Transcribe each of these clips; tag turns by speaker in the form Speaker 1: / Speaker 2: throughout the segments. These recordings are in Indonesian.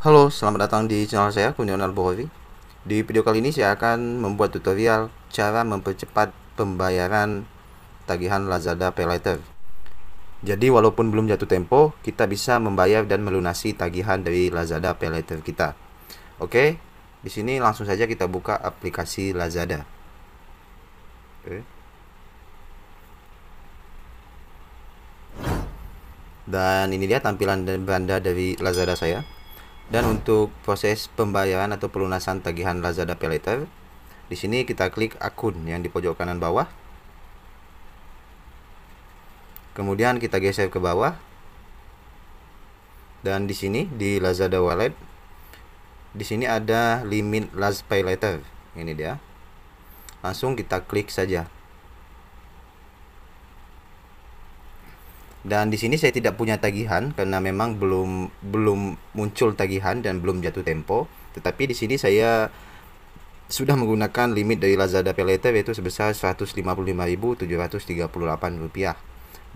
Speaker 1: Halo, selamat datang di channel saya, Kurniawan Albohori. Di video kali ini saya akan membuat tutorial cara mempercepat pembayaran tagihan Lazada PayLater. Jadi walaupun belum jatuh tempo, kita bisa membayar dan melunasi tagihan dari Lazada PayLater kita. Oke, di sini langsung saja kita buka aplikasi Lazada. Oke. dan ini dia tampilan beranda dari Lazada saya dan hmm. untuk proses pembayaran atau pelunasan tagihan Lazada PayLater di sini kita klik akun yang di pojok kanan bawah kemudian kita geser ke bawah dan di sini di Lazada Wallet di sini ada limit Laz PayLater ini dia langsung kita klik saja Dan di sini saya tidak punya tagihan karena memang belum belum muncul tagihan dan belum jatuh tempo. Tetapi di sini saya sudah menggunakan limit dari Lazada Paylater yaitu sebesar 155.738 rupiah.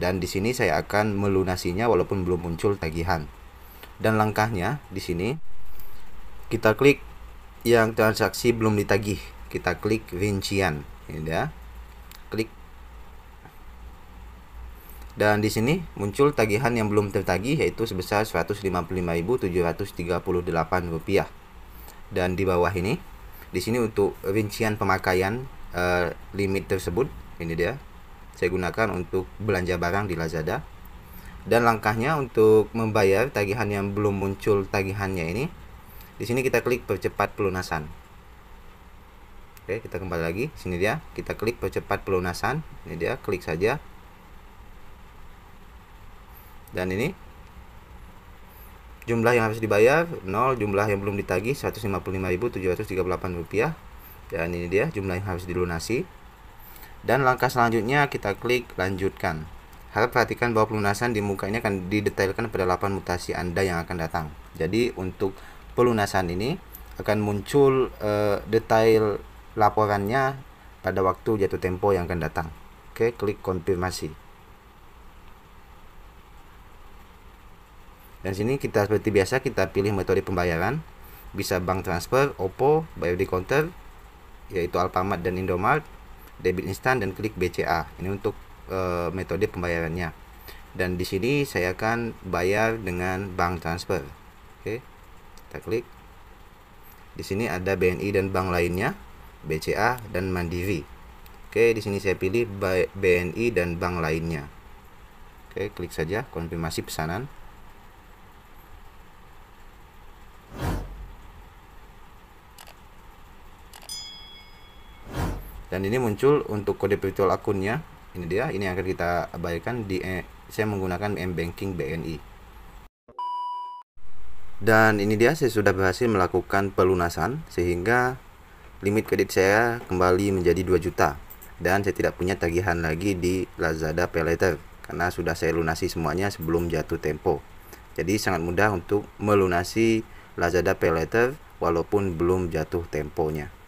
Speaker 1: Dan di sini saya akan melunasinya walaupun belum muncul tagihan. Dan langkahnya di sini kita klik yang transaksi belum ditagih. Kita klik rincian, ya. Dan di sini muncul tagihan yang belum tertagih yaitu sebesar 155.738 rupiah. Dan di bawah ini, di sini untuk rincian pemakaian e, limit tersebut, ini dia. Saya gunakan untuk belanja barang di Lazada. Dan langkahnya untuk membayar tagihan yang belum muncul tagihannya ini, di sini kita klik percepat pelunasan. Oke, kita kembali lagi. Sini dia, kita klik percepat pelunasan. Ini dia, klik saja dan ini jumlah yang harus dibayar 0 jumlah yang belum ditagih 155.738 rupiah dan ini dia jumlah yang harus dilunasi dan langkah selanjutnya kita klik lanjutkan harap perhatikan bahwa pelunasan di muka ini akan didetailkan pada 8 mutasi Anda yang akan datang jadi untuk pelunasan ini akan muncul e, detail laporannya pada waktu jatuh tempo yang akan datang oke klik konfirmasi Dan sini kita seperti biasa kita pilih metode pembayaran, bisa bank transfer, OPPO, bayar di counter, yaitu Alfamart dan Indomart, debit instan dan klik BCA. Ini untuk e, metode pembayarannya. Dan di sini saya akan bayar dengan bank transfer. Oke. Kita klik. Di sini ada BNI dan bank lainnya, BCA dan Mandiri. Oke, di sini saya pilih BNI dan bank lainnya. Oke, klik saja konfirmasi pesanan. dan ini muncul untuk kode virtual akunnya ini dia ini akan kita abaikan di eh, saya menggunakan m banking BNI dan ini dia saya sudah berhasil melakukan pelunasan sehingga limit kredit saya kembali menjadi 2 juta dan saya tidak punya tagihan lagi di Lazada PayLater karena sudah saya lunasi semuanya sebelum jatuh tempo. Jadi sangat mudah untuk melunasi Lazada PayLater walaupun belum jatuh temponya.